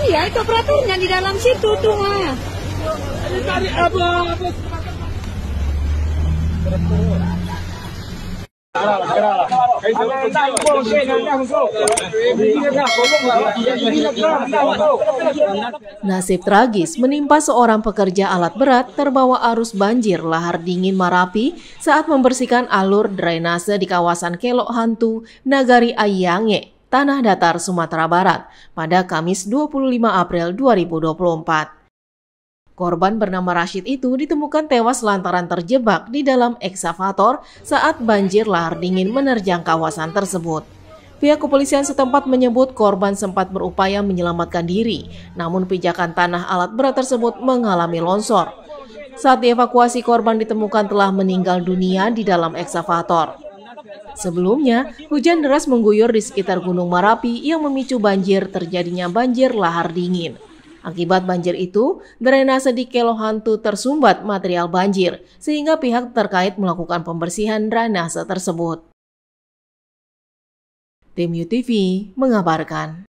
Iya, itu operatornya di dalam situ tuh mah. Cari apa? Nasib tragis menimpa seorang pekerja alat berat terbawa arus banjir lahar dingin Marapi saat membersihkan alur drainase di kawasan Kelok Hantu, Nagari Ayange, Tanah Datar, Sumatera Barat pada Kamis 25 April 2024. Korban bernama Rashid itu ditemukan tewas lantaran terjebak di dalam eksavator saat banjir lahar dingin menerjang kawasan tersebut. Pihak kepolisian setempat menyebut korban sempat berupaya menyelamatkan diri, namun pijakan tanah alat berat tersebut mengalami longsor. Saat dievakuasi, korban ditemukan telah meninggal dunia di dalam eksavator. Sebelumnya, hujan deras mengguyur di sekitar Gunung Marapi yang memicu banjir terjadinya banjir lahar dingin. Akibat banjir itu, drainase di Kelohantu tersumbat material banjir, sehingga pihak terkait melakukan pembersihan drainase tersebut. Tim UTV mengabarkan.